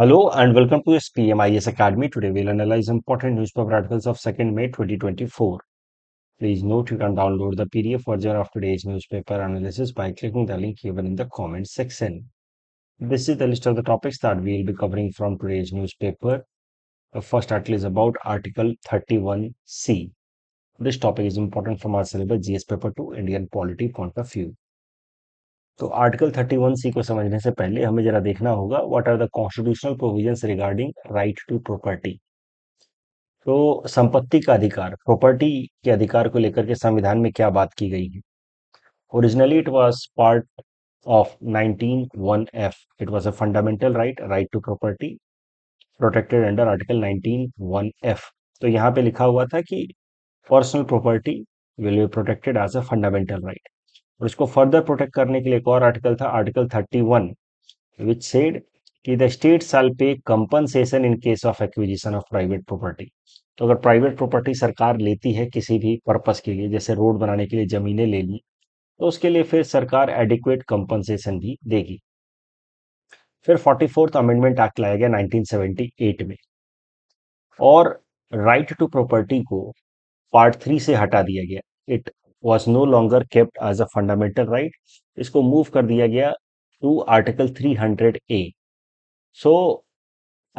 Hello and welcome to SPMIS Academy. Today we'll analyze important newspaper articles of 2nd May 2024. Please note you can download the PDF version of today's newspaper analysis by clicking the link given in the comment section. This is the list of the topics that we'll be covering from today's newspaper. The first article is about Article 31C. This topic is important from our syllabus GS paper 2 Indian polity point of view. तो article 31 C को समझने से पहले हमें जरा देखना होगा what are the constitutional provisions regarding right to property तो संपत्ति का अधिकार प्रॉपर्टी के अधिकार को लेकर के संविधान में क्या बात की गई है originally it was part of one F it was a fundamental right right to property protected under article nineteen one F तो यहाँ पे लिखा हुआ था कि personal property will be protected as a fundamental right और इसको फर्दर प्रोटेक्ट करने के लिए एक और आर्टिकल था आर्टिकल 31 विच सेड कि the state shall pay compensation in case of acquisition of private property तो अगर प्राइवेट प्रॉपर्टी सरकार लेती है किसी भी पर्पस के लिए जैसे रोड बनाने के लिए जमीनें ले ली तो उसके लिए फिर सरकार एडिक्वेट कंपनसेशन भी देगी फिर फोर्टी फोर्थ अमेंडमेंट एक्ट लाया गया 1978 में और राइट टू प्रॉपर्टी को पार्ट थ्री से हटा दिया गया it was no longer kept as a fundamental right इसको मूव कर दिया गया to article hundred A so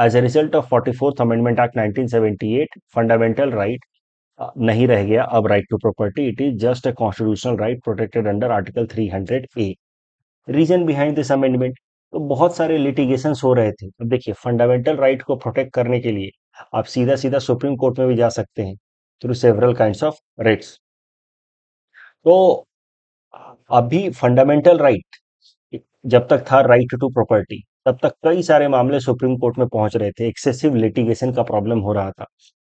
as a result of forty fourth amendment act at fundamental right नहीं रह गया अब right to property it is just a constitutional right protected under article three hundred A reason behind this amendment तो बहुत सारे litigation हो रहे थे अब देखिए फंडामेंटल राइट को प्रोटेक्ट करने के लिए आप सीधा सीधा सुप्रीम कोर्ट में भी जा सकते हैं through several kind of rights तो अभी फंडामेंटल राइट जब तक था राइट टू प्रॉपर्टी तब तक कई सारे मामले सुप्रीम कोर्ट में पहुंच रहे थे एक्सेसिव लिटिगेशन का प्रॉब्लम हो रहा था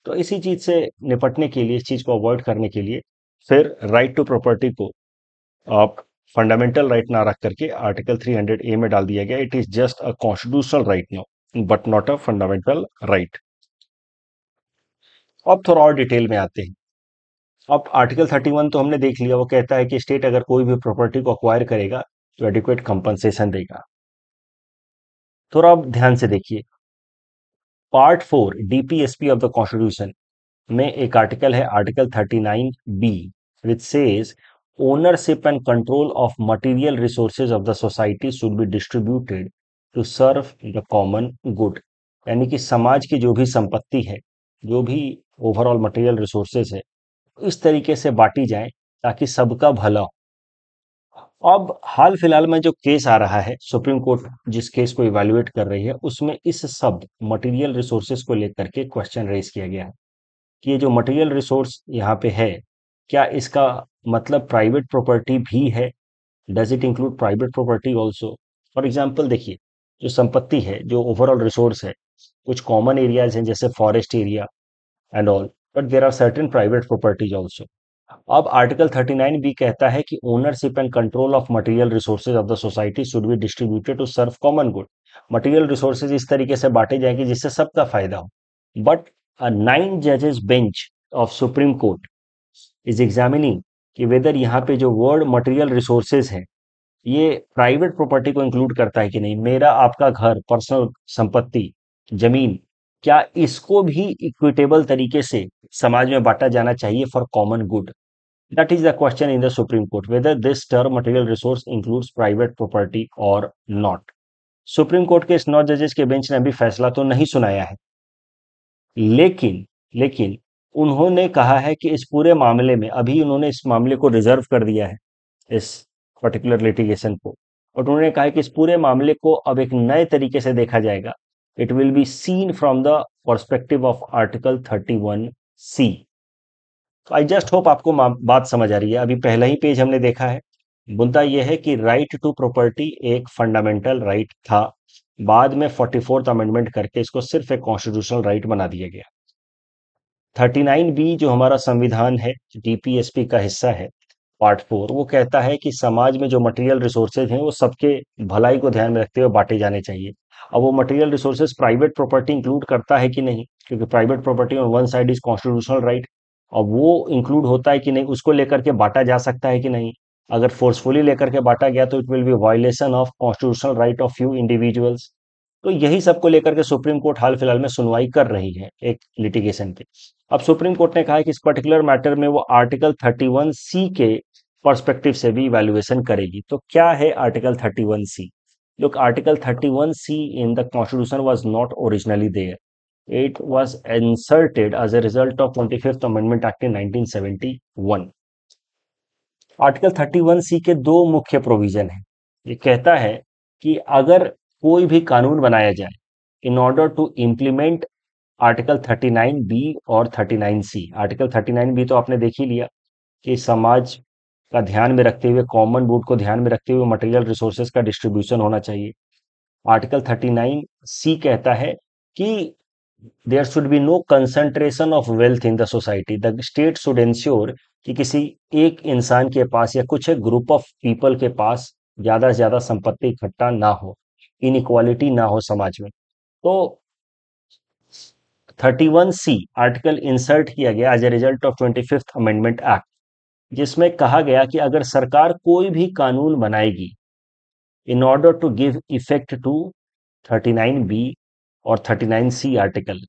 तो इसी चीज से निपटने के लिए इस चीज को अवॉइड करने के लिए फिर राइट टू प्रॉपर्टी को आप फंडामेंटल राइट ना रख करके आर्टिकल 300 ए में डाल दिया गया it is just a constitutional right now but not a fundamental right अब थोड़ा और डिटेल में आते हैं अब आर्टिकल 31 तो हमने देख लिया वो कहता है कि स्टेट अगर कोई भी प्रॉपर्टी को अक्वायर करेगा तो एडिक्वेट कंपनसेशन देगा थोड़ा आप ध्यान से देखिए part four DPSP of the constitution में एक आर्टिकल है article 39 B which says ownership and control of material resources of the society should be distributed to serve the common good यानी कि समाज की जो भी संपत्ति है जो भी ओवरऑल मटेरियल रिसोर्सेज है इस तरीके से बांटी जाए ताकि सबका भला हो अब हाल फिलहाल में जो केस आ रहा है सुप्रीम कोर्ट जिस केस को इवेल्युएट कर रही है उसमें इस शब्द मटेरियल रिसोर्सेज को लेकर के क्वेश्चन रेज किया गया है कि ये जो मटेरियल रिसोर्स यहाँ पे है क्या इसका मतलब प्राइवेट प्रॉपर्टी भी है does it include private property also for example देखिए जो संपत्ति है जो ओवरऑल रिसोर्स है कुछ कॉमन एरियाज हैं जैसे forest area and all but there are certain private properties also अब आर्टिकल 39 भी कहता है कि ownership and control of material resources of the society should be distributed to serve common good material resources इस तरीके से बांटे जाएंगे जिससे सबका फायदा हो बट नाइन जजेस bench of supreme court is examining कि वेदर यहाँ पे जो वर्ड मटेरियल रिसोर्सेज है ये प्राइवेट प्रॉपर्टी को इंक्लूड करता है कि नहीं मेरा आपका घर पर्सनल संपत्ति जमीन क्या इसको भी इक्विटेबल तरीके से समाज में बांटा जाना चाहिए for common good that is the question in the supreme court whether this term material resource includes private property और नॉट सुप्रीम कोर्ट के इस नौ जजेस के बेंच ने अभी फैसला तो नहीं सुनाया है लेकिन लेकिन उन्होंने कहा है कि इस पूरे मामले में अभी उन्होंने इस मामले को रिजर्व कर दिया है इस पर्टिकुलर लिटिगेशन को और उन्होंने कहा कि इस पूरे मामले को अब एक नए तरीके से देखा जाएगा it will be seen from the perspective of article 31c तो आई जस्ट होप आपको बात समझ आ रही है अभी पहला ही पेज हमने देखा है मुद्दा यह है कि राइट टू प्रॉपर्टी एक फंडामेंटल राइट right था बाद में फोर्टी फोर्थ अमेंडमेंट करके इसको सिर्फ एक कॉन्स्टिट्यूशनल राइट बना दिया गया थर्टी नाइन बी जो हमारा संविधान है डीपीएसपी का हिस्सा है पार्ट फोर वो कहता है कि समाज में जो मटेरियल रिसोर्सेज हैं वो सबके भलाई को ध्यान में रखते हुए बांटे जाने चाहिए अब वो material resources private property include करता है कि नहीं क्योंकि private property on one side is constitutional right और वो इंक्लूड होता है कि नहीं उसको लेकर के बांटा जा सकता है कि नहीं अगर फोर्सफुली लेकर के बांटा गया तो it will be violation of constitutional right of few individuals तो यही सबको लेकर के सुप्रीम कोर्ट हाल फिलहाल में सुनवाई कर रही है एक लिटिगेशन पे अब सुप्रीम कोर्ट ने कहा है कि इस पर्टिकुलर मैटर में वो आर्टिकल 31 सी के परस्पेक्टिव से भी इवेल्युएशन करेगी तो क्या है article one C look article 31c in the constitution was not originally there it was inserted as a result of 25th amendment act in 1971 article C के दो मुख्य प्रोविजन है ये कहता है कि अगर कोई भी कानून बनाया जाए in order to implement article thirty nine B और thirty nine C article thirty nine B तो आपने देख ही लिया कि समाज का ध्यान में रखते हुए कॉमन गुड को ध्यान में रखते हुए मटेरियल रिसोर्सेज का डिस्ट्रीब्यूशन होना चाहिए आर्टिकल थर्टी नाइन सी कहता है कि there should be no concentration of wealth in the society the state should ensure कि किसी एक इंसान के पास या कुछ एक ग्रुप ऑफ पीपल के पास ज्यादा से ज्यादा संपत्ति इकट्ठा ना हो इनक्वालिटी ना हो समाज में तो 31 सी आर्टिकल इंसर्ट किया गया as a result of twenty fifth amendment act जिसमें कहा गया कि अगर सरकार कोई भी कानून बनाएगी in order to give effect to 39 B और 39 C article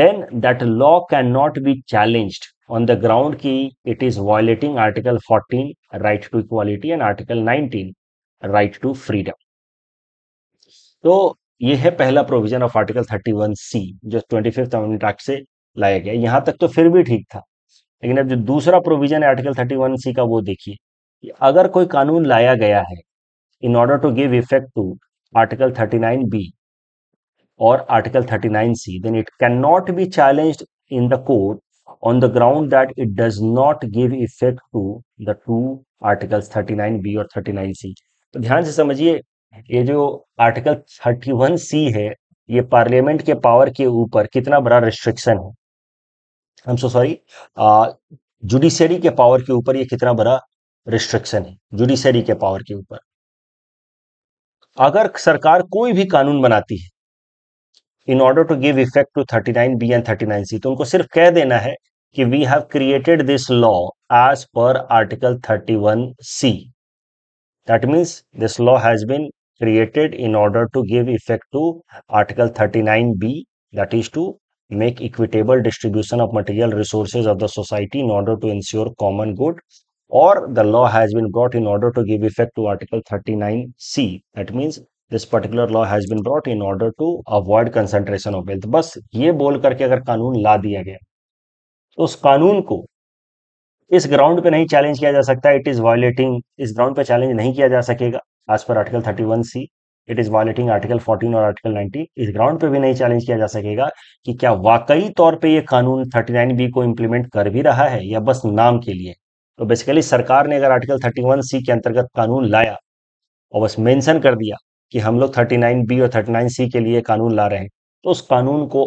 then that law can not be challenged on the ground की it is violating article 14 right to equality and article 19 right to freedom तो ये है पहला provision of article 31 सी जो twenty fifth act से लाया गया यहां तक तो फिर भी ठीक था लेकिन अब जो दूसरा प्रोविजन है आर्टिकल थर्टी वन सी का वो देखिए अगर कोई कानून लाया गया है in order to give effect to article thirty nine B then it can not be challenge in the court on the ground that it does not give effect to the to article thirty nine B और C तो ध्यान से समझिए ये जो article thirty one सी है ये parliament के पावर के ऊपर कितना बड़ा रिस्ट्रिक्शन है I am so sorry judiciary के पावर के ऊपर ये कितना बड़ा रिस्ट्रिक्शन है जुडिशरी के पावर के ऊपर अगर सरकार कोई भी कानून बनाती है in order to give effect to 39 B and 39 C तो उनको सिर्फ कह देना है कि we have created this law as per article 31 C that means this law has been order to give effect to article thirty nine B that is to make equitable distribution of material resources of the society in order to ensure common good or the law has been brought in order to give effect to article 39c that means this particular law has been brought in order to avoid concentration of wealth बस ये बोल करके अगर कानून ला दिया गया तो उस कानून को इस ग्राउंड पे नहीं चैलेंज किया जा सकता इट इज वायोलेटिंग इस ग्राउंड पे चैलेंज नहीं किया जा सकेगा as per article thirty one C it is violating article 14 और आर्टिकल 90 इस ग्राउंड पे भी नहीं चैलेंज किया जा सकेगा कि क्या वाकई तौर पे ये कानून 39 बी को इम्प्लीमेंट कर भी रहा है या बस नाम के लिए तो बेसिकली सरकार ने अगर आर्टिकल 31 सी के अंतर्गत कानून लाया और बस मेंशन कर दिया कि हम लोग 39 बी और 39 सी के लिए कानून ला रहे हैं तो उस कानून को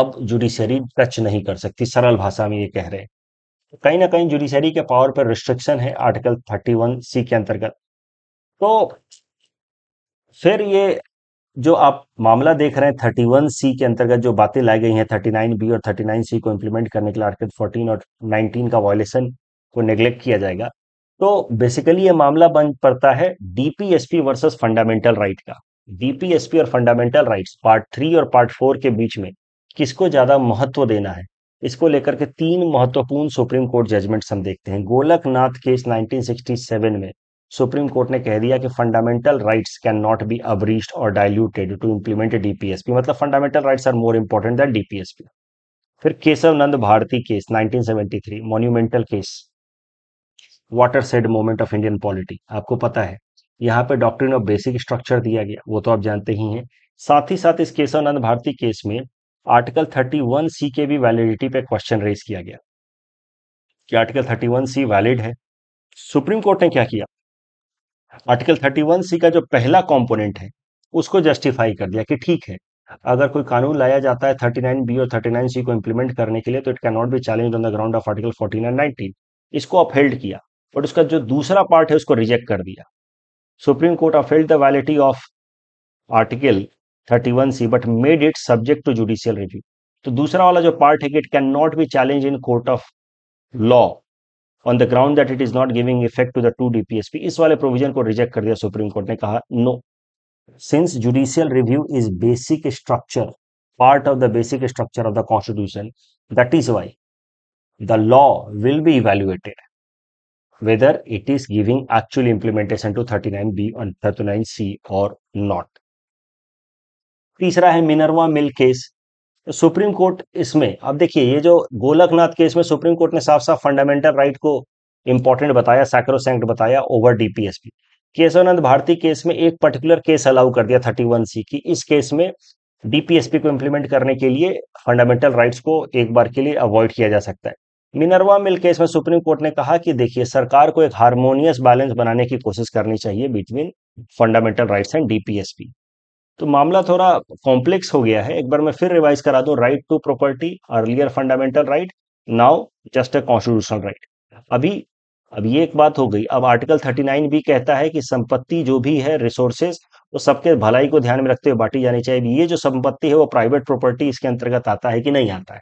अब जुडिशरी टच नहीं कर सकती सरल भाषा में ये कह रहे हैं तो कहीं ना कहीं जुडिशरी के पावर पर रिस्ट्रिक्शन है आर्टिकल थर्टी सी के अंतर्गत तो फिर ये जो आप मामला देख रहे हैं थर्टी वन सी के अंतर्गत जो बातें लाई गई हैं थर्टी नाइन बी और थर्टी नाइन सी को इम्प्लीमेंट करने के लिए आर्टिकल फोर्टीन और नाइनटीन का वायलेशन को नेग्लेक्ट किया जाएगा तो बेसिकली ये मामला बन पड़ता है डीपीएसपी वर्सेस फंडामेंटल राइट का डीपीएसपी और फंडामेंटल राइट्स पार्ट थ्री और पार्ट फोर के बीच में किसको ज्यादा महत्व देना है इसको लेकर के तीन महत्वपूर्ण सुप्रीम कोर्ट जजमेंट्स हम देखते हैं गोलकनाथ केस 1967 में सुप्रीम कोर्ट ने कह दिया कि fundamental rights can not be abridge और डायल्यूटेड टू इंप्लीमेंट डीपीएसपी मतलब fundamental rights are more important than DPSP फिर Kesavananda Bharati case 1973 monumental case watershed moment of Indian polity आपको पता है यहाँ पे डॉक्ट्रिन ऑफ बेसिक स्ट्रक्चर दिया गया वो तो आप जानते ही हैं साथ ही साथ इस केशव नंद भारती केस में आर्टिकल 31 सी के भी वैलिडिटी पे क्वेश्चन रेज किया गया कि आर्टिकल 31 सी वैलिड है सुप्रीम कोर्ट ने क्या किया आर्टिकल 31 सी का जो पहला कंपोनेंट है उसको जस्टिफाई कर दिया कि ठीक है अगर कोई कानून लाया जाता है 39 बी और 39 सी को इम्प्लीमेंट करने के लिए तो it can not be challenge on the ground of article 14 and 19 इसको अपहेल्ड किया बट उसका जो दूसरा पार्ट है उसको रिजेक्ट कर दिया supreme court upheld the validity of article 31 C but made it subject to judicial review तो दूसरा वाला जो पार्ट है कि it can not be challenge in court of law on the ground that it is not giving effect to the to DPSP इस वाले provision को reject कर दिया सुप्रीम कोर्ट ने कहा no since judicial review is basic structure part of the basic structure of the constitution that is why the law will be evaluated whether it is giving actual implementation to thirty nine B thirty nine C और not तीसरा है Minerva mill case supreme court इसमें अब देखिए ये जो Golaknath case में supreme court ने साफ साफ फंडामेंटल राइट को इंपॉर्टेंट बताया सैक्रोसैंक्ट बताया over DPSP Kesavananda Bharati case में एक पर्टिकुलर केस अलाउ कर दिया थर्टी वन सी की इस केस में डीपीएसपी को इम्प्लीमेंट करने के लिए फंडामेंटल राइट्स को एक बार के लिए अवॉइड किया जा सकता है मिनरवा मिल केस में सुप्रीम कोर्ट ने कहा कि देखिए सरकार को एक हारमोनियस बैलेंस बनाने की कोशिश करनी चाहिए between fundamental rights and DPSP तो मामला थोड़ा कॉम्प्लेक्स हो गया है एक बार मैं फिर रिवाइज करा दू right to property earlier fundamental right now just a constitutional right अभी अब ये एक बात हो गई अब आर्टिकल 39 भी कहता है कि संपत्ति जो भी है रिसोर्सेज वो सबके भलाई को ध्यान में रखते हुए बांटी जानी चाहिए ये जो संपत्ति है वो प्राइवेट प्रॉपर्टी इसके अंतर्गत आता है कि नहीं आता है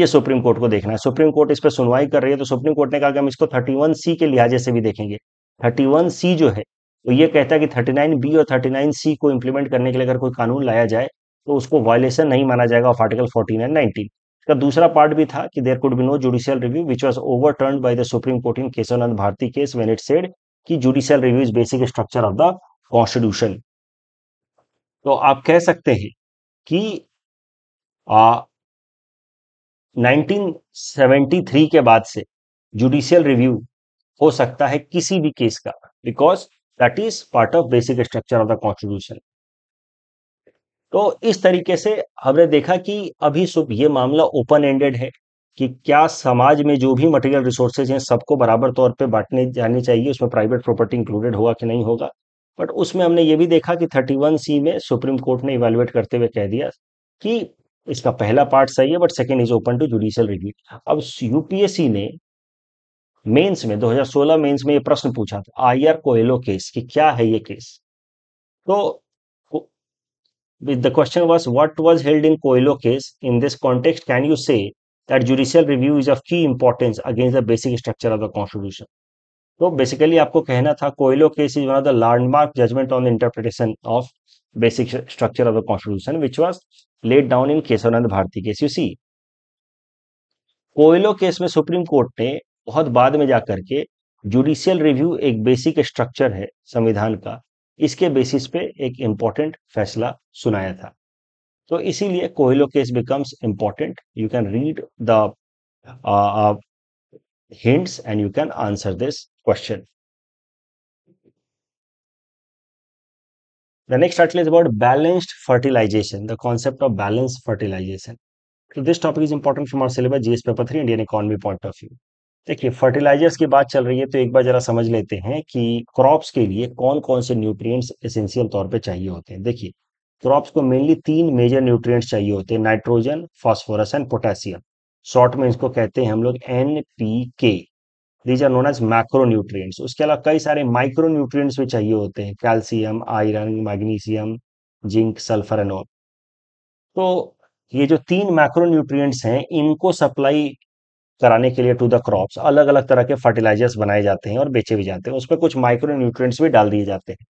ये सुप्रीम कोर्ट को देखना है सुप्रीम कोर्ट इस पर सुनवाई कर रही है तो सुप्रीम कोर्ट ने कहा कि हम इसको थर्टी सी के लिहाजे से भी देखेंगे थर्टी सी जो है तो ये कहता है कि थर्टी नाइन बी और थर्टी नाइन सी को इम्प्लीमेंट करने के लिए अगर कोई कानून लाया जाए तो उसको वायलेशन नहीं माना जाएगा of article fourteen and nineteen इसका दूसरा पार्ट भी था कि there could be no judicial review which was overturn by the supreme Court in Kesavananda Bharati case when it said कि judicial review is basic structure of the constitution तो आप कह सकते हैं कि आ, 1973 के बाद से जुडिशियल रिव्यू हो सकता है किसी भी केस का because that is part of basic structure of the constitution तो इस तरीके से हमने देखा कि अभी सुबह ये मामला ओपन एंडेड है कि क्या समाज में जो भी मटेरियल रिसोर्सेज हैं सबको बराबर तौर पे बांटने जाने चाहिए उसमें प्राइवेट प्रॉपर्टी इंक्लूडेड होगा कि नहीं होगा बट उसमें हमने ये भी देखा कि 31 सी में सुप्रीम कोर्ट ने इवेलुएट करते हुए कह दिया कि इसका पहला पार्ट सही है but second is open to judicial review अब यूपीएससी ने मेंस में 2016 मेंस में ये प्रश्न पूछा था आयर कोयलो केस कि क्या है ये केस तो the question was what was held in Coelho case in this context can you say that judicial review is of key importance against the basic structure of the constitution तो बेसिकली आपको कहना था Coelho case is one of the landmark judgement on the interpretation of basic structure of the constitution which was laid down in Kesavananda Bharati case you see Coelho case में supreme court ने बहुत बाद में जाकर के जुडिशियल रिव्यू एक बेसिक स्ट्रक्चर है संविधान का इसके बेसिस पे एक इम्पॉर्टेंट फैसला सुनाया था तो इसीलिए Coelho case becomes important you can read the hints and you can answer this question the next article is about balanced fertilization the concept of balance fertilization this topic is important from our syllabus GS paper three Indian economy point of view देखिए fertilizers की बात चल रही है तो एक बार जरा समझ लेते हैं कि क्रॉप्स के लिए कौन कौन से न्यूट्रिएंट्स एसेंशियल तौर पे चाहिए होते हैं देखिए क्रॉप्स को मेनली तीन मेजर न्यूट्रिएंट्स चाहिए होते हैं nitrogen phosphorus and potassium short में इसको कहते हैं हम लोग N P K these are known as micro nutrients उसके अलावा कई सारे माइक्रो न्यूट्रिएंट्स भी चाहिए होते हैं calcium iron magnesium zinc sulphur एनोल तो ये जो तीन माइक्रो न्यूट्रिएंट्स हैं इनको सप्लाई कराने के लिए टू द क्रॉप्स अलग अलग तरह के फर्टिलाइजर्स बनाए जाते हैं और बेचे भी जाते हैं उसमें कुछ माइक्रो न्यूट्रिएंट्स भी डाल दिए जाते हैं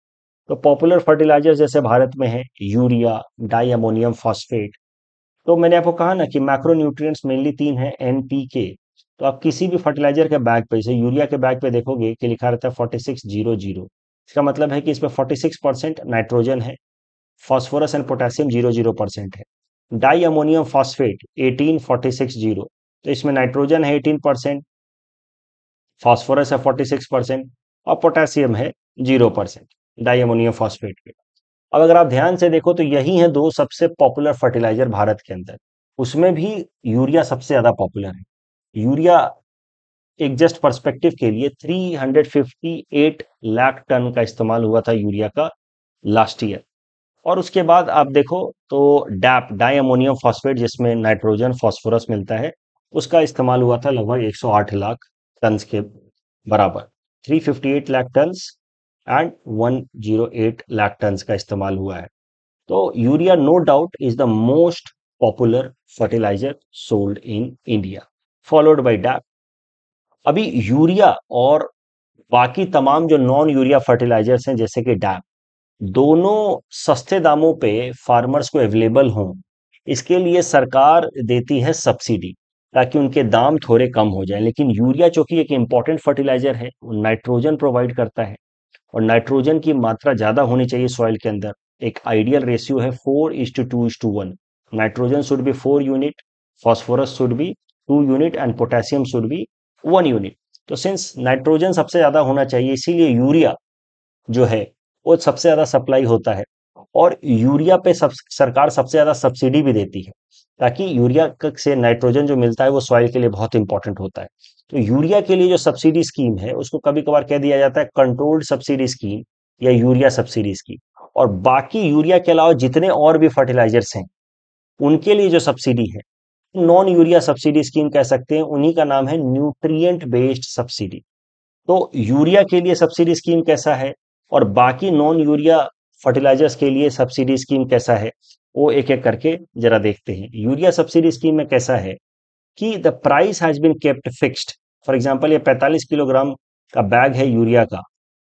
तो पॉपुलर फर्टिलाइजर्स जैसे भारत में है यूरिया डाई अमोनियम फॉस्फेट तो मैंने आपको कहा ना कि माइक्रो न्यूट्रिएंट्स मेनली तीन है एन के तो आप किसी भी फर्टिलाइजर के बैग पे जैसे यूरिया के बैग पे देखोगे कि लिखा रहता है फोर्टी सिक्स जीरो जीरो इसका मतलब है कि इसमें फोर्टी सिक्स परसेंट नाइट्रोजन है phosphorus and potassium zero zero percent है diammonium phosphate eighteen forty six zero तो इसमें नाइट्रोजन है एटीन परसेंट फॉस्फोरस है फोर्टी सिक्स परसेंट और पोटेशियम है जीरो परसेंट डाई फॉस्फेट के अब अगर आप ध्यान से देखो तो यही है दो सबसे पॉपुलर फर्टिलाइजर भारत के अंदर उसमें भी यूरिया सबसे ज्यादा पॉपुलर है यूरिया एक जस्ट परस्पेक्टिव के लिए 358 लाख टन का इस्तेमाल हुआ था यूरिया का लास्ट ईयर और उसके बाद आप देखो तो डैप डाई फॉस्फेट जिसमें नाइट्रोजन फॉस्फोरस मिलता है उसका इस्तेमाल हुआ था लगभग 108 लाख टन के बराबर 358 lakh ton and 108 lakh ton का इस्तेमाल हुआ है तो urea no doubt is the most popular fertiliser sold in India followed by DAP अभी यूरिया और बाकी तमाम जो नॉन यूरिया फर्टिलाइजर्स हैं जैसे कि डैप दोनों सस्ते दामों पे फार्मर्स को अवेलेबल हों इसके लिए सरकार देती है सब्सिडी ताकि उनके दाम थोड़े कम हो जाएं लेकिन यूरिया चूंकि एक इंपॉर्टेंट फर्टिलाइजर है वो नाइट्रोजन प्रोवाइड करता है और नाइट्रोजन की मात्रा ज़्यादा होनी चाहिए सॉइल के अंदर एक आइडियल रेशियो है four is to two is to one nitrogen should be four unit phosphorus should be two unit and potassium should be one unit तो सिंस नाइट्रोजन सबसे ज़्यादा होना चाहिए इसीलिए यूरिया जो है वो सबसे ज़्यादा सप्लाई होता है और यूरिया पे सब सरकार सबसे ज़्यादा सब्सिडी भी देती है ताकि यूरिया से नाइट्रोजन जो मिलता है वो सॉइल के लिए बहुत इंपॉर्टेंट होता है तो यूरिया के लिए जो सब्सिडी स्कीम है उसको कभी कभार कह दिया जाता है कंट्रोल्ड सब्सिडी स्कीम या यूरिया सब्सिडी स्कीम और बाकी यूरिया के अलावा जितने और भी फर्टिलाइजर्स हैं उनके लिए जो सब्सिडी है नॉन यूरिया सब्सिडी स्कीम कह सकते हैं उन्हीं का नाम है न्यूट्रिएंट बेस्ड सब्सिडी तो यूरिया के लिए सब्सिडी स्कीम कैसा है और बाकी नॉन यूरिया फर्टिलाइजर्स के लिए सब्सिडी स्कीम कैसा है वो एक एक करके जरा देखते हैं यूरिया सब्सिडी स्कीम में कैसा है कि the price has been kept fixed for example ये 45 किलोग्राम का बैग है यूरिया का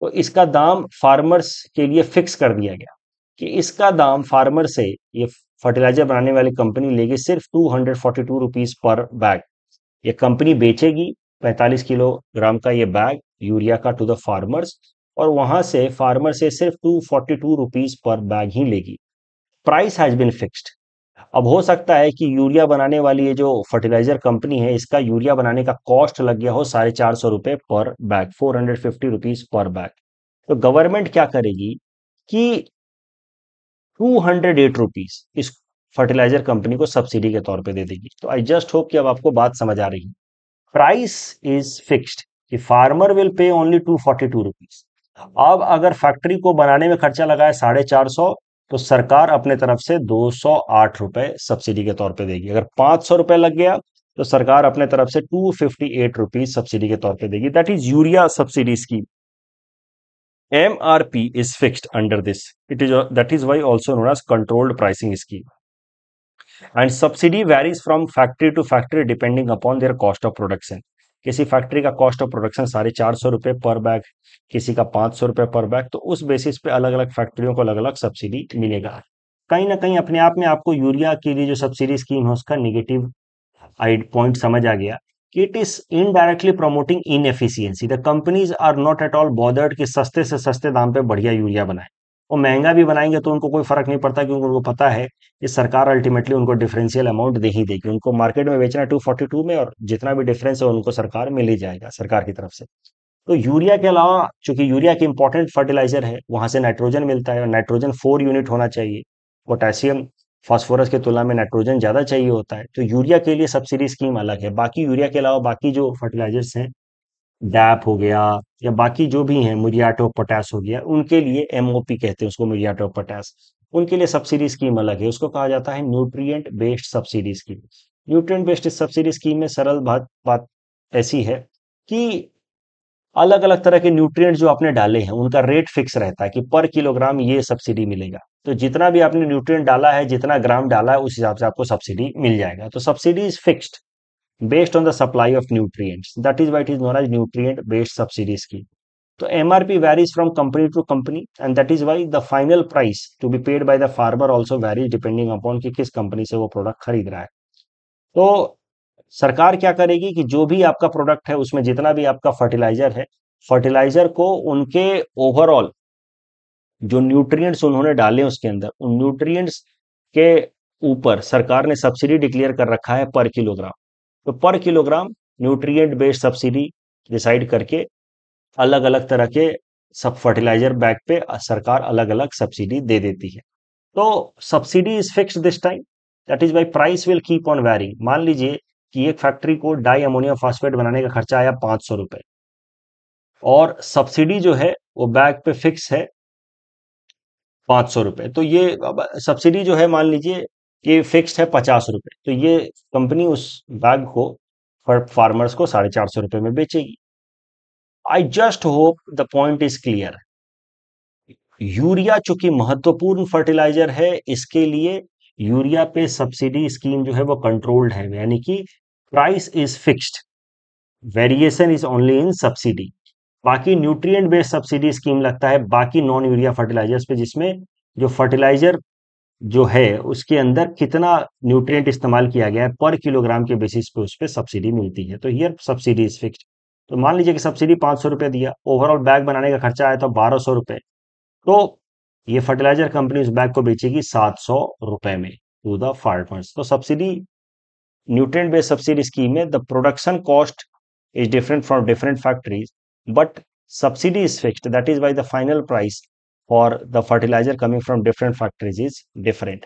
तो इसका दाम फार्मर्स के लिए फिक्स कर दिया गया कि इसका दाम फार्मर से ये फर्टिलाइजर बनाने वाली कंपनी लेगी सिर्फ two hundred forty two rupees per bag ये कंपनी बेचेगी पैंतालीस किलोग्राम का ये बैग यूरिया का टू द फार्मर्स और वहां से फार्मर से सिर्फ two forty two rupees per bag ही लेगी प्राइस हैज बिन फिक्स्ड अब हो सकता है कि यूरिया बनाने वाली ये जो फर्टिलाइजर कंपनी है इसका यूरिया बनाने का कॉस्ट लग गया हो साढ़े चार सौ रुपए per bag four hundred fifty rupees per bag तो गवर्नमेंट क्या करेगी कि टू हंड्रेड एट रुपीज इस फर्टिलाइजर कंपनी को सब्सिडी के तौर पे दे देगी तो आई जस्ट होप कि अब आपको बात समझ आ रही है प्राइस इज फिक्स्ड कि farmer will pay only two forty two rupees अब अगर फैक्ट्री को बनाने में खर्चा लगा है साढ़े चार सौ तो सरकार अपने तरफ से दो रुपए सब्सिडी के तौर पर देगी अगर पांच रुपए लग गया तो सरकार अपने तरफ से टू फिफ्टी सब्सिडी के तौर पर देगी that is urea subsidy scheme M R P is fixed under this it is that is why also known as controlled pricing scheme and subsidy varies from factory to factory depending upon their cost of production किसी factory का cost of production साढ़े चार सौ रुपये पर bag किसी का पांच सौ रुपए पर बैग तो उस बेसिस पे अलग अलग फैक्ट्रियों को अलग अलग सब्सिडी मिलेगा कहीं ना कहीं अपने आप में आपको यूरिया के लिए जो सब्सिडी स्कीम है उसका निगेटिव पॉइंट समझ आ गया कि it is indirectly promoting efficiency the companies are not at all bothered कि सस्ते से सस्ते दाम पे बढ़िया यूरिया बनाए वो महंगा भी बनाएंगे तो उनको कोई फर्क नहीं पड़ता क्योंकि उनको पता है कि सरकार अल्टीमेटली उनको डिफरेंशियल अमाउंट दे ही देगी उनको मार्केट में बेचना टू फोर्टी टू में और जितना भी डिफरेंस है उनको सरकार मिल ही जाएगा सरकार की तरफ से तो यूरिया के अलावा चूंकि यूरिया की इंपॉर्टेंट फर्टिलाइजर है वहां से नाइट्रोजन मिलता है और नाइट्रोजन फोर यूनिट होना चाहिए पोटेशियम फास्फोरस की तुलना में नाइट्रोजन ज़्यादा चाहिए होता है तो यूरिया के लिए सब्सिडी स्कीम अलग है बाकी यूरिया के अलावा बाकी जो फर्टिलाइजर्स हैं डैप हो गया या बाकी जो भी हैं मुरियाटो पोटैस हो गया उनके लिए एमओपी कहते हैं उसको मुरियाटो पोटास उनके लिए सब्सिडी स्कीम अलग है उसको कहा जाता है nutrient based subsidy scheme nutrient based subsidy scheme में सरल बात बात ऐसी है कि अलग अलग तरह के न्यूट्रिएंट जो आपने डाले हैं उनका रेट फिक्स रहता है कि पर किलोग्राम ये सब्सिडी मिलेगा तो जितना भी आपने न्यूट्रिएंट डाला है जितना ग्राम डाला है उस हिसाब से आपको सब्सिडी मिल जाएगा तो subsidy is fixed based on the supply of nutrients. That is why it is known as nutrient-based subsidy scheme. So MRP varies from company to company and that is why the final price to be paid by the farmer also varies depending upon कि किस company से वो product खरीद रहा है तो सरकार क्या करेगी कि जो भी आपका प्रोडक्ट है उसमें जितना भी आपका फर्टिलाइजर है फर्टिलाइजर को उनके ओवरऑल जो न्यूट्रिएंट्स उन्होंने डाले उसके अंदर उन न्यूट्रिएंट्स के ऊपर सरकार ने सब्सिडी डिक्लेयर कर रखा है पर किलोग्राम तो per kilogram nutrient based subsidy decide करके अलग अलग तरह के सब फर्टिलाइजर बैग पे सरकार अलग अलग सब्सिडी दे देती है तो subsidy is fix this time that is why price will keep on varying मान लीजिए कि एक फैक्ट्री को डाई अमोनियम फॉस्फेट बनाने का खर्चा आया पांच सौ रुपए और सब्सिडी जो है वो बैग पे फिक्स है पांच सौ रुपए तो ये सब्सिडी जो है मान लीजिए ये फिक्स्ड है पचास रुपए तो ये कंपनी उस बैग को फॉर फार्मर्स को साढ़े चार सौ रुपए में बेचेगी I just hope the point is clear urea चूंकि महत्वपूर्ण फर्टिलाइजर है इसके लिए यूरिया पे सब्सिडी स्कीम जो है वो कंट्रोल्ड है यानी कि price is fixed variation is only in subsidy बाकी न्यूट्रिएंट बेस्ड सब्सिडी स्कीम लगता है बाकी नॉन यूरिया फर्टिलाइजर्स पे जिसमें जो फर्टिलाइजर जो है उसके अंदर कितना न्यूट्रिएंट इस्तेमाल किया गया है पर किलोग्राम के बेसिस पे उस पर सब्सिडी मिलती है तो हियर सब्सिडी इज फिक्स तो मान लीजिए कि सब्सिडी पाँच सौ रुपये दिया ओवरऑल बैग बनाने का खर्चा आया था बारह सौ रुपये तो ये फर्टिलाइजर कंपनी उस बैग को बेचेगी सात सौ रुपये में टू द फार्मर्स तो subsidy nutrient based subsidy scheme में the production cost is different from different factories but subsidy is fix that is why the final price for the fertiliser coming from different factories is different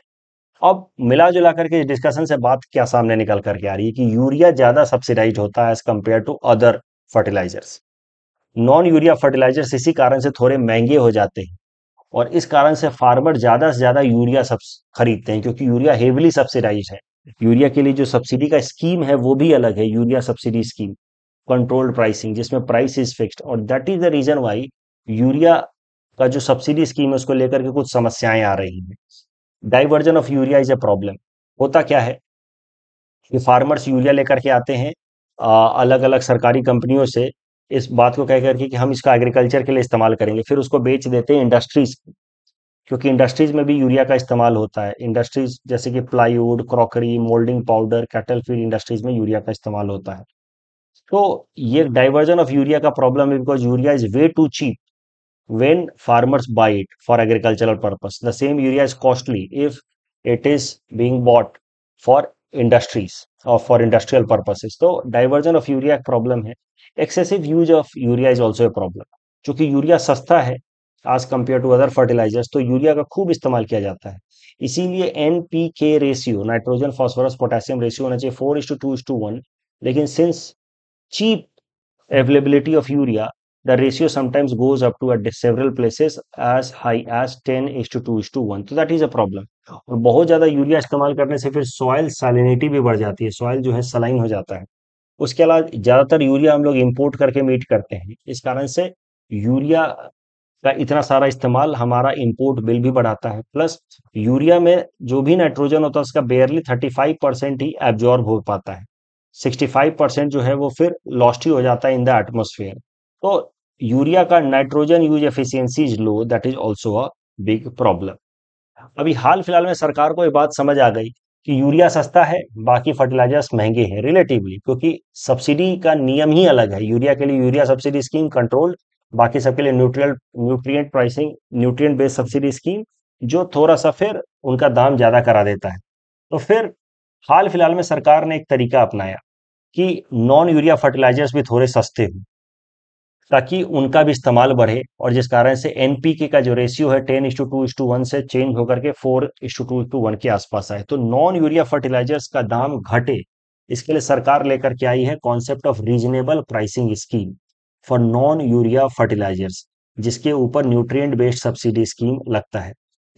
अब मिला जुला करके discussion से बात क्या सामने निकल करके आ रही है कि यूरिया ज्यादा सब्सिडाइज होता है as compare to other fertilisers non urea fertilisers इसी कारण से थोड़े महंगे हो जाते हैं और इस कारण से फार्मर ज्यादा से ज्यादा यूरिया सब खरीदते हैं क्योंकि यूरिया हेविली सब्सिडाइज है यूरिया के लिए जो सब्सिडी का स्कीम है वो भी अलग है urea subsidy scheme controlled pricing जिसमें प्राइस इज फिक्स्ड और that is the reason why urea का जो सब्सिडी स्कीम है उसको लेकर के कुछ समस्याएं आ रही हैं diversion of urea is a problem होता क्या है कि फार्मर्स यूरिया लेकर के आते हैं आ, अलग अलग सरकारी कंपनियों से इस बात को कह करके कि हम इसका एग्रीकल्चर के लिए इस्तेमाल करेंगे फिर उसको बेच देते हैं इंडस्ट्रीज क्योंकि इंडस्ट्रीज में भी यूरिया का इस्तेमाल होता है इंडस्ट्रीज जैसे कि plywood crockery moulding powder cattle feed industries में यूरिया का इस्तेमाल होता है तो ये डाइवर्जन ऑफ यूरिया का प्रॉब्लम है because urea is way too cheap when farmers buy it for agricultural purpose the same urea is costly if it is being bought for industries or for industrial purposes तो diversion of urea एक problem है excessive use of urea is also a problem चूंकि urea सस्ता है as compare to other fertilisers तो urea का खूब इस्तेमाल किया जाता है इसीलिए N P K ratio nitrogen phosphorus potassium ratio होना चाहिए four is to two is to one लेकिन since cheap availability of urea the ratio sometimes goes up to at several places as high as 10 is to 2 is to 1 so that is a problem aur bahut zyada urea istemal karne se fir soil salinity bhi badh jati hai soil jo hai saline ho jata hai uske alawa zyada tar urea hum log import karke meet karte hain is karan se urea का इतना सारा इस्तेमाल हमारा import bill भी बढ़ाता है plus urea में जो भी नाइट्रोजन होता है उसका बेयरली 35 परसेंट ही एब्जॉर्ब हो पाता है 65 परसेंट जो है वो फिर लॉस्ट ही हो जाता है इन द एटमोसफियर तो यूरिया का nitrogen use efficiency is low that is also a big problem अभी हाल फिलहाल में सरकार को ये बात समझ आ गई कि यूरिया सस्ता है बाकी फर्टिलाइजर्स महंगे हैं रिलेटिवली क्योंकि सब्सिडी का नियम ही अलग है यूरिया के लिए यूरिया सब्सिडी स्कीम कंट्रोल्ड बाकी सबके लिए न्यूट्रियल nutrient pricing nutrient based subsidy scheme जो थोड़ा सा फिर उनका दाम ज़्यादा करा देता है तो फिर हाल फिलहाल में सरकार ने एक तरीका अपनाया कि नॉन यूरिया फर्टिलाइजर्स भी थोड़े सस्ते हों ताकि उनका भी इस्तेमाल बढ़े और जिस कारण से एनपीके का जो रेशियो है ten is to two is to two one से चेंज होकर के four is to two is to one के आसपास आए तो नॉन यूरिया फर्टिलाइजर्स का दाम घटे इसके लिए सरकार लेकर के आई है concept of reasonable pricing scheme for non urea fertilisers जिसके ऊपर न्यूट्रिएंट बेस्ड सब्सिडी स्कीम लगता है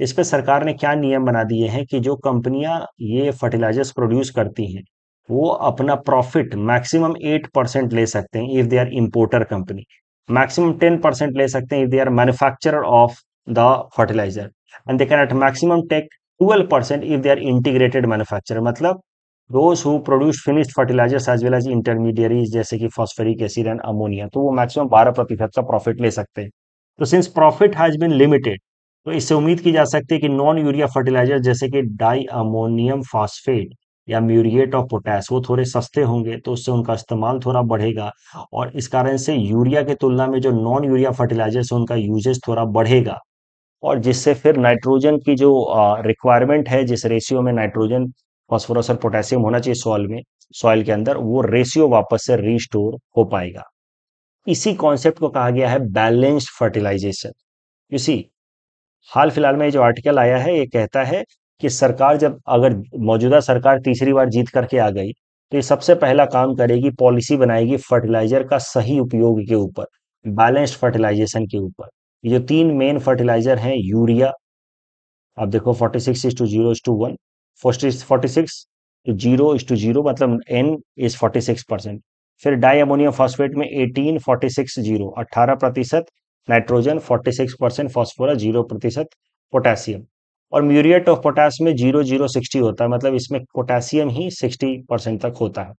इस पर सरकार ने क्या नियम बना दिए हैं कि जो कंपनियां ये फर्टिलाइजर्स प्रोड्यूस करती हैं वो अपना प्रॉफिट मैक्सिमम एट परसेंट ले सकते हैं if they are importer company maximum ten percent ले सकते हैं if they are manufacture of the fertiliser and they can at maximum take twelve percent if they are integrated manufacture मतलब those who produce finished fertilisers as well as intermediaries जैसे कि phosphoric acid and ammonia तो वो maximum बारह प्रतिशत का profit ले सकते हैं तो since profit has been limited तो इससे उम्मीद की जा सकती है कि नॉन यूरिया फर्टिलाइजर जैसे कि डाई अमोनियम फॉस्फेट या म्यूरिएट ऑफ पोटैश वो थोड़े सस्ते होंगे तो उससे उनका इस्तेमाल थोड़ा बढ़ेगा और इस कारण से यूरिया की तुलना में जो नॉन यूरिया फर्टिलाइजर्स उनका यूजेज थोड़ा बढ़ेगा और जिससे फिर नाइट्रोजन की जो रिक्वायरमेंट है जिस रेशियो में नाइट्रोजन फॉस्फोरस और पोटेशियम होना चाहिए सॉइल में सॉइल के अंदर वो रेशियो वापस से रिस्टोर हो पाएगा इसी कॉन्सेप्ट को कहा गया है बैलेंस्ड फर्टिलाइजेशन यू सी हाल फिलहाल में जो आर्टिकल आया है ये कहता है कि सरकार जब अगर मौजूदा सरकार तीसरी बार जीत करके आ गई तो ये सबसे पहला काम करेगी पॉलिसी बनाएगी फर्टिलाइजर का सही उपयोग के ऊपर बैलेंस्ड फर्टिलाइजेशन के ऊपर ये जो तीन मेन फर्टिलाइजर हैं यूरिया आप देखो forty six is to zero is to one forty six two तो जीरो इज टू जीरो मतलब N is forty six percent फिर डाई अमोनियम फॉस्फेट में एटीन फोर्टी सिक्स जीरो अट्ठारह प्रतिशत nitrogen forty six percent phosphorus zero प्रतिशत potassium और muriate of potash में zero zero sixty होता है मतलब इसमें पोटासियम ही सिक्सटी परसेंट तक होता है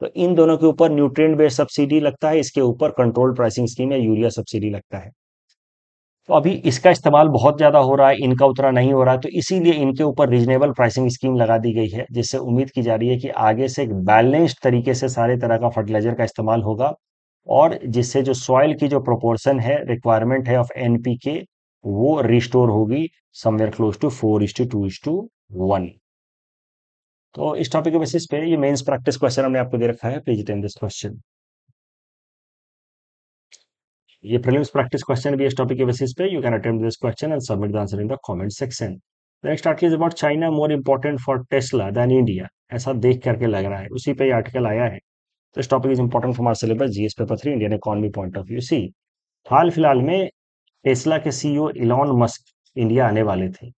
तो इन दोनों के ऊपर न्यूट्रिएंट बेस्ड सब्सिडी लगता है इसके ऊपर कंट्रोल प्राइसिंग स्कीम या यूरिया सब्सिडी लगता है तो अभी इसका इस्तेमाल बहुत ज़्यादा हो रहा है इनका उतना नहीं हो रहा है तो इसीलिए इनके ऊपर रीजनेबल प्राइसिंग स्कीम लगा दी गई है जिससे उम्मीद की जा रही है कि आगे से एक बैलेंस्ड तरीके से सारे तरह का फर्टिलाइजर का इस्तेमाल होगा और जिससे जो सॉइल की जो प्रोपोर्शन है रिक्वायरमेंट है ऑफ एनपी के वो रिस्टोर होगी somewhere close to four is to two is to one तो इस टॉपिक के बेसिस पे ये मेंस प्रैक्टिस क्वेश्चन हमने आपको दे रखा है प्लीज अटेंड दिस क्वेश्चन ये प्रीलिम्स प्रैक्टिस क्वेश्चन भी इस टॉपिक के बेसिस पे you can attempt this question and submit the answer in the comment section next article about China more important for Tesla than India ऐसा देख करके लग रहा है उसी पे ये आर्टिकल आया है तो इस टॉपिक इज इंपॉर्टेंट फॉर हमारा syllabus GS paper three Indian economy point of view see हाल फिलहाल में टेस्ला के CEO e Elon Musk India आने वाले थे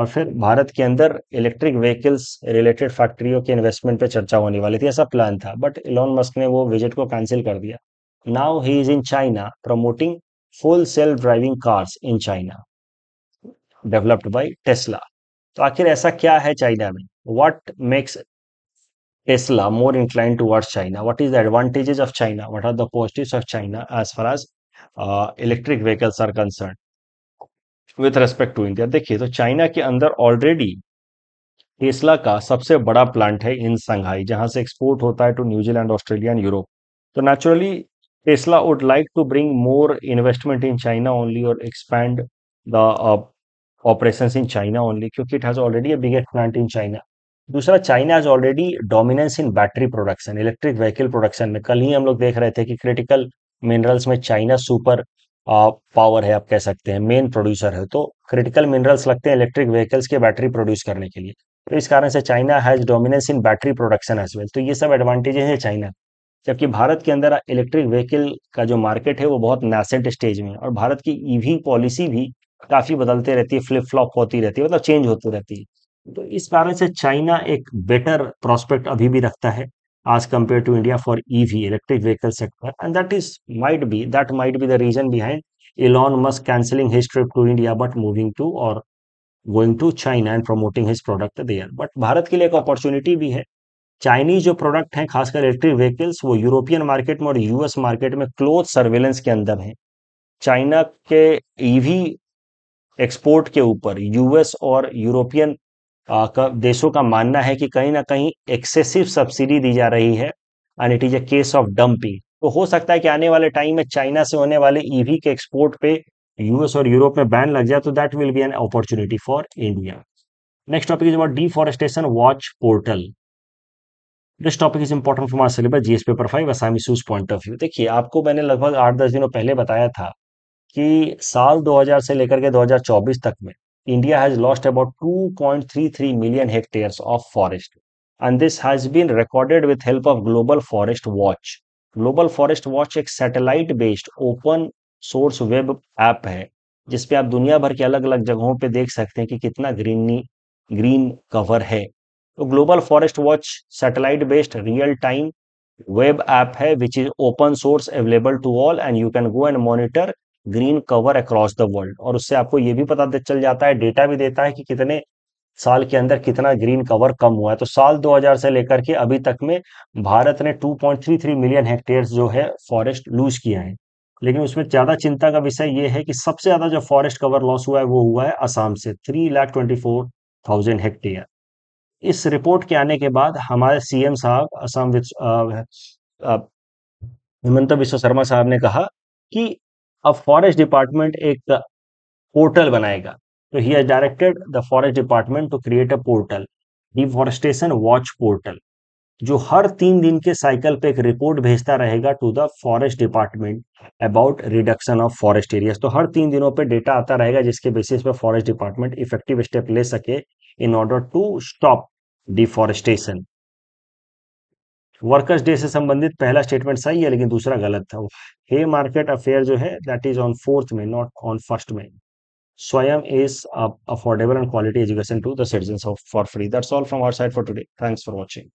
और फिर भारत के अंदर इलेक्ट्रिक व्हीकल्स रिलेटेड फैक्ट्रियों के इन्वेस्टमेंट पे चर्चा होने वाली थी ऐसा प्लान था बट इलॉन मस्क ने वो विजिट को कैंसिल कर दिया now he is in China promoting full self driving cars in China developed by Tesla तो आखिर ऐसा क्या है चाइना में what makes Tesla more incline towards China what is the advantages of China what are the of China as far as electric vehicles are concern with respect to India देखिए तो China के अंदर already Tesla का सबसे बड़ा plant है इन संघाई जहां से एक्सपोर्ट होता है to New Zealand Australia and Europe तो naturally Tesla would like to bring more investment in China only और expand the operation in China only क्योंकि it has already biggest plant in China दूसरा China has already dominance in battery production electric vehicle production में कल ही हम लोग देख रहे थे कि क्रिटिकल मिनरल्स में चाइना सुपर पावर है आप कह सकते हैं मेन प्रोड्यूसर है तो क्रिटिकल मिनरल्स लगते हैं इलेक्ट्रिक व्हीकल्स के बैटरी प्रोड्यूस करने के लिए तो इस कारण से China has dominance in battery production as well तो ये सब एडवांटेजेस है चाइना जबकि भारत के अंदर इलेक्ट्रिक व्हीकल का जो मार्केट है वो बहुत नैसेंट स्टेज में है और भारत की ईवी पॉलिसी भी काफ़ी बदलते रहती है फ्लिप फ्लॉप होती रहती है मतलब चेंज होती रहती है तो इस कारण से चाइना एक बेटर प्रोस्पेक्ट अभी भी रखता है as compared to India for EV electric vehicle sector and that is might be that might be the reason behind Elon Musk canceling his trip to India but moving to or going to China and promoting his product there but Bharat ke liye ek opportunity bhi hai. Chinese जो product हैं खासकर electric vehicles वो European market में और US market में close surveillance के अंदर हैं चाइना के ईवी एक्सपोर्ट के ऊपर यूएस और यूरोपियन देशों का मानना है कि कहीं ना कहीं एक्सेसिव सब्सिडी दी जा रही है and it is a case of dumping तो हो सकता है कि आने वाले टाइम में चाइना से होने वाले ईवी e के एक्सपोर्ट पे यूएस और यूरोप में बैन लग जाए तो that will be an opportunity for India next topic is about deforestation watch portal this topic is important for my syllabus GS paper five असामी सूज पॉइंट ऑफ व्यू देखिए आपको मैंने लगभग आठ दस दिनों पहले बताया था कि साल 2000 से लेकर के 2024 तक में India has lost about 2.33 million hectares of forest. And this has been recorded with help of Global Forest Watch. Global forest watch एक satellite based open source web app है जिसपे आप दुनिया भर के अलग अलग जगहों पे देख सकते हैं कि कितना ग्रीनी ग्रीन कवर है तो global forest watch satellite based real time web app है which is open source available to all and you can go and monitor green cover across the world और उससे आपको ये भी पता चल जाता है डेटा भी देता है कि कितने साल के अंदर कितना ग्रीन कवर कम हुआ है तो साल 2000 से लेकर के अभी तक में भारत ने 2.33 मिलियन हेक्टेयर जो है फॉरेस्ट लूज किया है लेकिन उसमें ज्यादा चिंता का विषय यह है कि सबसे ज्यादा जो फॉरेस्ट कवर लॉस हुआ है वो हुआ है असम से three lakh twenty four thousand hectare इस रिपोर्ट के आने के बाद हमारे सीएम साहब असम हेमंत विश्व शर्मा साहब ने कहा कि अब फॉरेस्ट डिपार्टमेंट एक पोर्टल बनाएगा तो he has directed the forest department to create a portal deforestation watch portal जो हर तीन दिन के साइकिल पे एक रिपोर्ट भेजता रहेगा to the forest department about reduction of forest areas तो हर तीन दिनों पे डेटा आता रहेगा जिसके बेसिस पे फॉरेस्ट डिपार्टमेंट इफेक्टिव स्टेप ले सके in order to stop deforestation workers day से संबंधित पहला स्टेटमेंट सही है लेकिन दूसरा गलत था हे मार्केट अफेयर जो है दैट इज ऑन फोर्थ में नॉट ऑन फर्स्ट में Swayam is affordable and quality education to the of for free that's all from our side for today thanks for watching